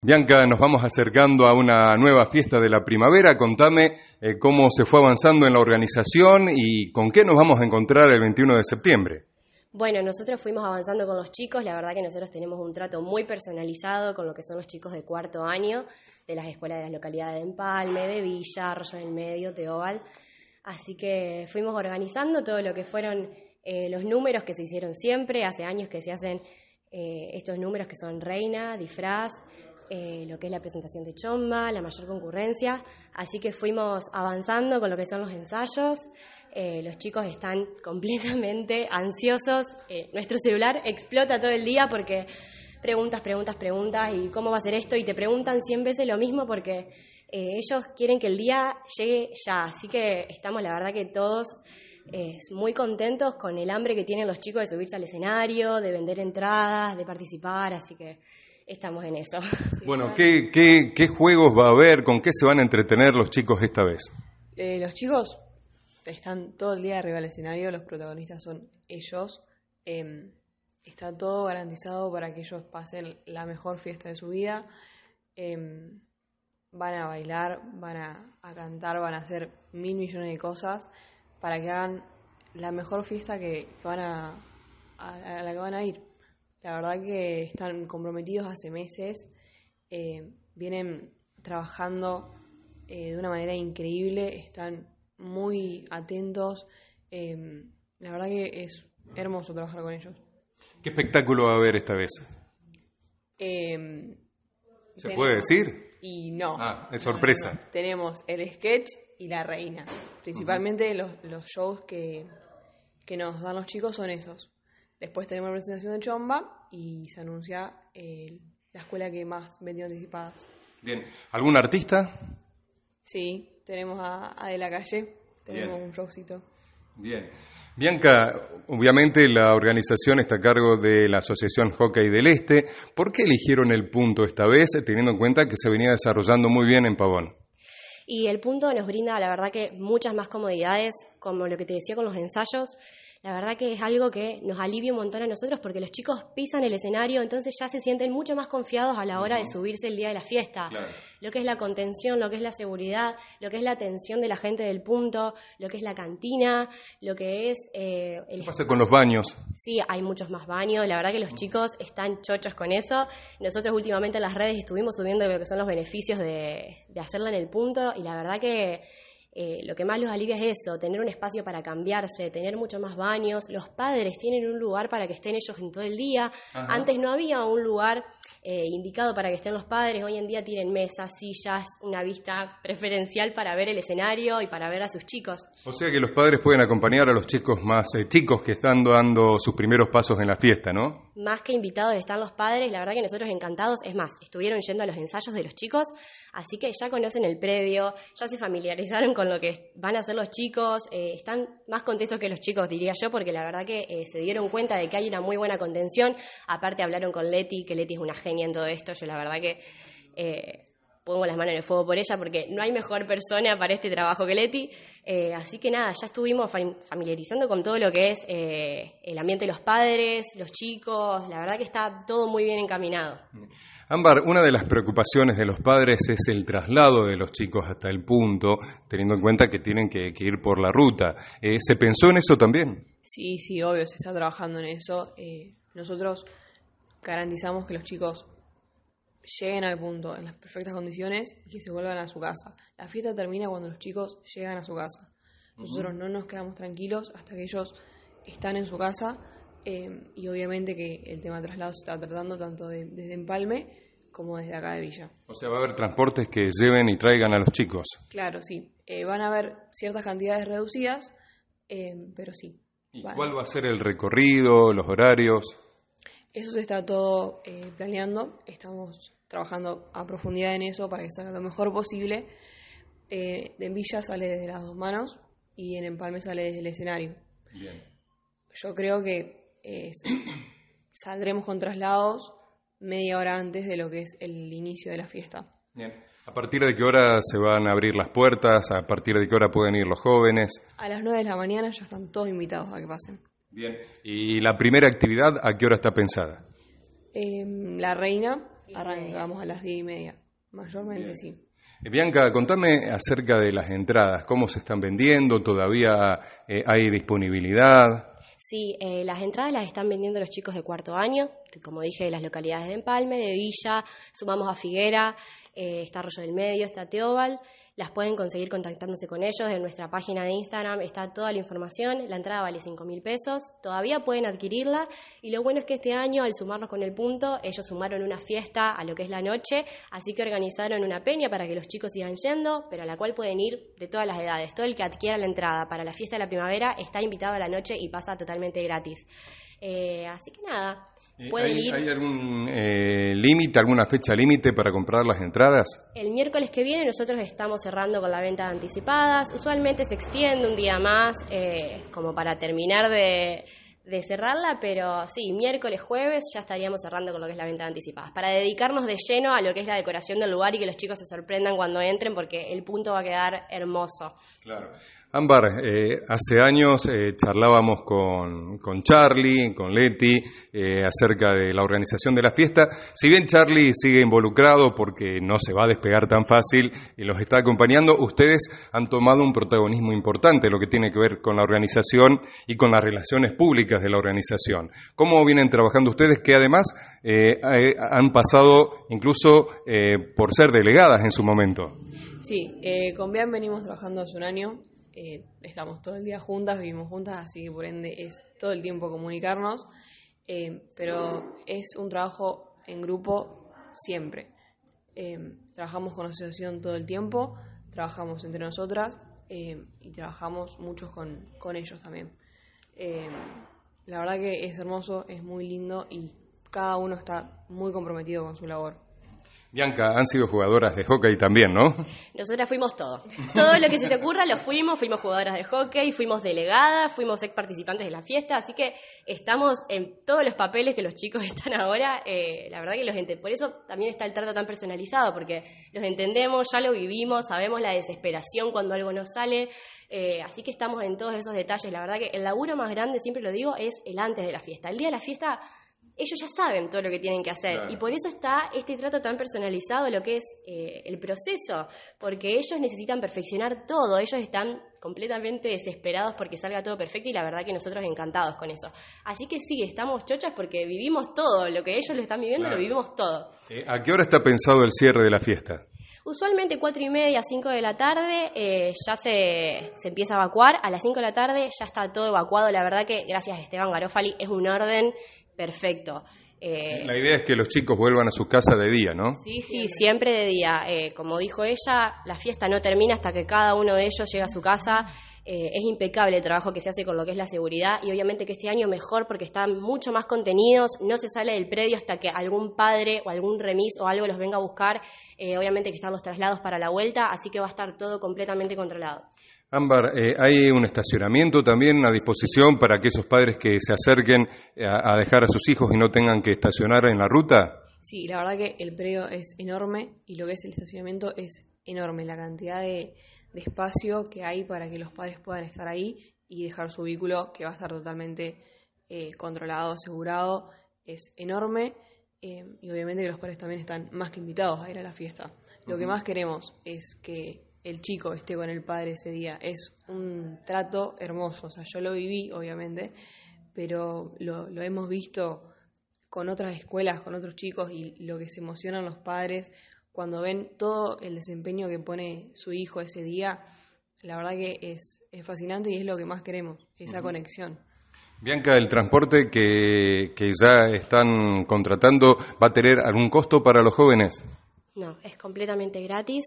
Bianca, nos vamos acercando a una nueva fiesta de la primavera. Contame eh, cómo se fue avanzando en la organización y con qué nos vamos a encontrar el 21 de septiembre. Bueno, nosotros fuimos avanzando con los chicos, la verdad que nosotros tenemos un trato muy personalizado con lo que son los chicos de cuarto año de las escuelas de las localidades de Empalme, de Villa, Arroyo del Medio, Teobal. Así que fuimos organizando todo lo que fueron eh, los números que se hicieron siempre, hace años que se hacen eh, estos números que son reina, disfraz, eh, lo que es la presentación de Chomba, la mayor concurrencia, así que fuimos avanzando con lo que son los ensayos. Eh, los chicos están completamente ansiosos, eh, nuestro celular explota todo el día porque preguntas, preguntas, preguntas y cómo va a ser esto y te preguntan 100 veces lo mismo porque ellos quieren que el día llegue ya, así que estamos la verdad que todos muy contentos con el hambre que tienen los chicos de subirse al escenario, de vender entradas, de participar, así que estamos en eso. Bueno, ¿qué, juegos va a haber? ¿Con qué se van a entretener los chicos esta vez? Eh, los chicos están todo el día arriba del escenario, los protagonistas son ellos. Em, está todo garantizado para que ellos pasen la mejor fiesta de su vida. Em, van a bailar, van a, cantar, van a hacer mil millones de cosas para que hagan la mejor fiesta que, van a la que van a ir. La verdad que están comprometidos hace meses, eh, vienen trabajando eh, de una manera increíble, están muy atentos. Em, la verdad que es hermoso trabajar con ellos. ¿Qué espectáculo va a haber esta vez? Em, ¿Se puede decir? Y no. Ah, es sorpresa. Tenemos el sketch y la reina. Principalmente los, shows que nos dan los chicos son esos. Después tenemos la presentación de Chomba y se anuncia eh, la escuela que más vendió anticipadas. Bien, ¿algún artista? Sí, tenemos a, De la Calle, tenemos un showcito. Bien. Bianca, obviamente la organización está a cargo de la Asociación Hockey del Este. ¿Por qué eligieron el punto esta vez, teniendo en cuenta que se venía desarrollando muy bien en Pavón? Y el punto nos brinda, la verdad, que muchas más comodidades, como lo que te decía con los ensayos la verdad que es algo que nos alivia un montón a nosotros porque los chicos pisan el escenario, entonces ya se sienten mucho más confiados a la hora de subirse el día de la fiesta. Lo que es la contención, lo que es la seguridad, lo que es la atención de la gente del punto, lo que es la cantina, lo que es... Eh, el... ¿Qué pasa con los baños? Sí, hay muchos más baños, la verdad que los chicos están chochos con eso. Nosotros últimamente en las redes estuvimos subiendo lo que son los beneficios de, de hacerla en el punto y la verdad que eh, lo que más los alivia es eso, tener un espacio para cambiarse, tener mucho más baños. Los padres tienen un lugar para que estén ellos en todo el día. Antes no había un lugar eh, indicado para que estén los padres. Hoy en día tienen mesas, sillas, una vista preferencial para ver el escenario y para ver a sus chicos. O sea que los padres pueden acompañar a los chicos más eh, chicos que están dando sus primeros pasos en la fiesta, ¿no? más que invitados están los padres, la verdad que nosotros encantados, es más, estuvieron yendo a los ensayos de los chicos, así que ya conocen el predio, ya se familiarizaron con lo que van a hacer los chicos, eh, están más contentos que los chicos, diría yo, porque la verdad que eh, se dieron cuenta de que hay una muy buena contención, aparte hablaron con Leti, que Leti es una genia en todo esto, yo la verdad que... Eh, pongo las manos en el fuego por ella porque no hay mejor persona para este trabajo que Leti. Eh, así que nada, ya estuvimos familiarizando con todo lo que es eh, el ambiente de los padres, los chicos, la verdad que está todo muy bien encaminado. Ámbar, una de las preocupaciones de los padres es el traslado de los chicos hasta el punto, teniendo en cuenta que tienen que, ir por la ruta. Eh, ¿Se pensó en eso también? Sí, sí, obvio, se está trabajando en eso. nosotros garantizamos que los chicos lleguen al punto en las perfectas condiciones y que se vuelvan a su casa. La fiesta termina cuando los chicos llegan a su casa. Nosotros no nos quedamos tranquilos hasta que ellos están en su casa em, y obviamente que el tema de traslado se está tratando tanto desde Empalme como desde acá de Villa. O sea, va a haber transportes que lleven y traigan a los chicos. Claro, sí. Eh, van a haber ciertas cantidades reducidas, em, pero sí. ¿Y cuál va a ser el recorrido, los horarios? Eso se está todo eh, planeando. Estamos trabajando a profundidad en eso para que salga lo mejor posible. Eh, en Villa sale desde las dos manos y en Empalme sale desde el escenario. Bien. Yo creo que eh, saldremos con traslados media hora antes de lo que es el inicio de la fiesta. Bien. ¿A partir de qué hora se van a abrir las puertas? ¿A partir de qué hora pueden ir los jóvenes? A las 9 de la mañana ya están todos invitados a que pasen. Bien. ¿Y la primera actividad a qué hora está pensada? Em, la reina, Arrancamos a las diez y media, mayormente sí. Eh, Bianca, contame acerca de las entradas, cómo se están vendiendo, todavía eh, hay disponibilidad. Sí, eh, las entradas las están vendiendo los chicos de cuarto año, como dije, de las localidades de Empalme, de Villa, sumamos a Figuera, está Arroyo del Medio, está Teobal, las pueden conseguir contactándose con ellos. En nuestra página de Instagram está toda la información. La entrada vale 5.000 mil pesos. Todavía pueden adquirirla. Y lo bueno es que este año, al sumarnos con el punto, ellos sumaron una fiesta a lo que es la noche. Así que organizaron una peña para que los chicos sigan yendo, pero a la cual pueden ir de todas las edades. Todo el que adquiera la entrada para la fiesta de la primavera está invitado a la noche y pasa totalmente gratis. Eh, así que nada, eh, ¿Hay, algún eh, límite, alguna fecha límite para comprar las entradas? El miércoles que viene nosotros estamos cerrando con la venta de anticipadas. Usualmente se extiende un día más eh, como para terminar de de cerrarla, pero sí, miércoles, jueves ya estaríamos cerrando con lo que es la venta anticipada para dedicarnos de lleno a lo que es la decoración del lugar y que los chicos se sorprendan cuando entren porque el punto va a quedar hermoso. Claro. Ámbar, eh, hace años eh, charlábamos con, con, Charlie, con Leti, eh, acerca de la organización de la fiesta. Si bien Charlie sigue involucrado porque no se va a despegar tan fácil y los está acompañando, ustedes han tomado un protagonismo importante, lo que tiene que ver con la organización y con las relaciones públicas de la organización. ¿Cómo vienen trabajando ustedes que además eh, eh, han pasado incluso eh, por ser delegadas en su momento? Sí, con Bian venimos trabajando hace un año, estamos todo el día juntas, vivimos juntas, así que por ende es todo el tiempo comunicarnos, pero es un trabajo en grupo siempre. trabajamos con la asociación todo el tiempo, trabajamos entre nosotras, y trabajamos muchos con, ellos también. La verdad que es hermoso, es muy lindo y cada uno está muy comprometido con su labor. Bianca, han sido jugadoras de hockey también, ¿no? Nosotras fuimos todo. Todo lo que se te ocurra lo fuimos. Fuimos jugadoras de hockey, fuimos delegadas, fuimos ex participantes de la fiesta. Así que estamos en todos los papeles que los chicos están ahora. Eh, la verdad que los Por eso también está el trato tan personalizado, porque los entendemos, ya lo vivimos, sabemos la desesperación cuando algo nos sale. Eh, así que estamos en todos esos detalles. La verdad que el laburo más grande, siempre lo digo, es el antes de la fiesta. El día de la fiesta ellos ya saben todo lo que tienen que hacer. Y por eso está este trato tan personalizado lo que es eh, el proceso, porque ellos necesitan perfeccionar todo, ellos están completamente desesperados porque salga todo perfecto y la verdad que nosotros encantados con eso. Así que sí, estamos chochas porque vivimos todo, lo que ellos lo están viviendo lo vivimos todo. Eh, ¿A qué hora está pensado el cierre de la fiesta? Usualmente cuatro y media, cinco de la tarde, eh, ya se, se, empieza a evacuar. A las cinco de la tarde ya está todo evacuado. La verdad que, gracias a Esteban Garofali, es un orden Perfecto. Eh, la idea es que los chicos vuelvan a su casa de día, ¿no? Sí, sí, siempre de día. Eh, como dijo ella, la fiesta no termina hasta que cada uno de ellos llega a su casa. Eh, es impecable el trabajo que se hace con lo que es la seguridad y obviamente que este año mejor porque están mucho más contenidos, no se sale del predio hasta que algún padre o algún remis o algo los venga a buscar. obviamente que están los traslados para la vuelta, así que va a estar todo completamente controlado. Ámbar, eh, hay un estacionamiento también a disposición para que esos padres que se acerquen eh, a, dejar a sus hijos y no tengan que estacionar en la ruta. Sí, la verdad que el predio es enorme y lo que es el estacionamiento es enorme. La cantidad de, espacio que hay para que los padres puedan estar ahí y dejar su vehículo que va a estar totalmente eh, controlado, asegurado, es enorme. y obviamente que los padres también están más que invitados a ir a la fiesta. Lo que más queremos es que el chico esté con el padre ese día. Es un trato hermoso, o sea, yo lo viví, obviamente, pero lo, hemos visto con otras escuelas, con otros chicos y lo que se emocionan los padres cuando ven todo el desempeño que pone su hijo ese día, la verdad que es, fascinante y es lo que más queremos, esa conexión. Bianca, ¿el transporte que ya están contratando va a tener algún costo para los jóvenes? No, es completamente gratis.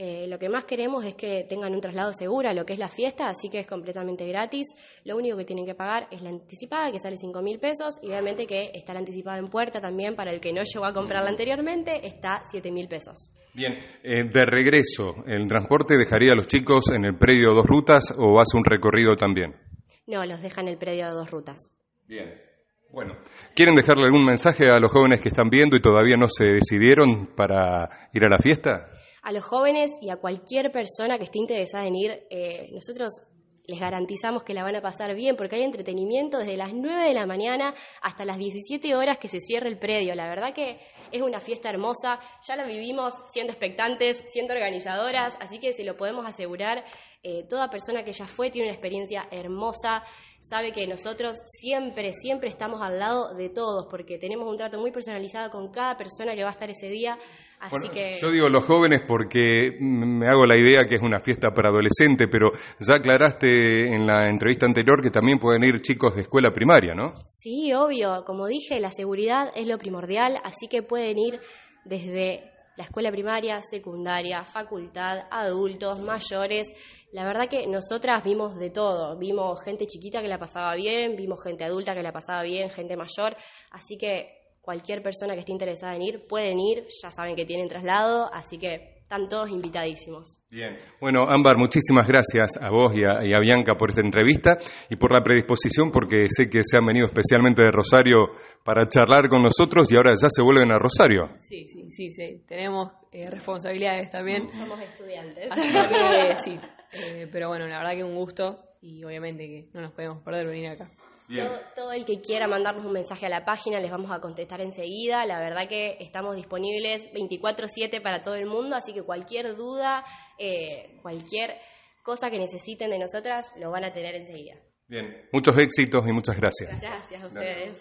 Eh, lo que más queremos es que tengan un traslado seguro a lo que es la fiesta, así que es completamente gratis. Lo único que tienen que pagar es la anticipada, que sale 5 mil pesos, y obviamente que está la anticipada en puerta también para el que no llegó a comprarla anteriormente, está 7 mil pesos. Bien, eh, de regreso, ¿el transporte dejaría a los chicos en el predio de dos rutas o hace un recorrido también? No, los deja en el predio de dos rutas. Bien. Bueno, ¿quieren dejarle algún mensaje a los jóvenes que están viendo y todavía no se decidieron para ir a la fiesta? a los jóvenes y a cualquier persona que esté interesada en ir, eh, nosotros les garantizamos que la van a pasar bien porque hay entretenimiento desde las 9 de la mañana hasta las 17 horas que se cierra el predio. La verdad que es una fiesta hermosa, ya la vivimos siendo expectantes, siendo organizadoras, así que se lo podemos asegurar. Eh, toda persona que ya fue tiene una experiencia hermosa, sabe que nosotros siempre, siempre estamos al lado de todos porque tenemos un trato muy personalizado con cada persona que va a estar ese día. Yo digo los jóvenes porque me hago la idea que es una fiesta para adolescentes, pero ya aclaraste en la entrevista anterior que también pueden ir chicos de escuela primaria, ¿no? Sí, obvio. Como dije, la seguridad es lo primordial, así que pueden ir desde la escuela primaria, secundaria, facultad, adultos, mayores. La verdad que nosotras vimos de todo. Vimos gente chiquita que la pasaba bien, vimos gente adulta que la pasaba bien, gente mayor. Así que cualquier persona que esté interesada en ir, pueden ir, ya saben que tienen traslado, así que están todos invitadísimos. Bien, bueno, Ámbar, muchísimas gracias a vos y a, Bianca por esta entrevista y por la predisposición, porque sé que se han venido especialmente de Rosario para charlar con nosotros y ahora ya se vuelven a Rosario. Sí, sí, sí, sí. tenemos eh, responsabilidades también. Somos estudiantes. sí, eh, pero bueno, la verdad que un gusto y obviamente que no nos podemos perder venir acá. Todo, el que quiera mandarnos un mensaje a la página, les vamos a contestar enseguida. La verdad que estamos disponibles 24/7 para todo el mundo, así que cualquier duda, eh, cualquier cosa que necesiten de nosotras, lo van a tener enseguida. Bien, muchos éxitos y muchas gracias. Gracias a ustedes.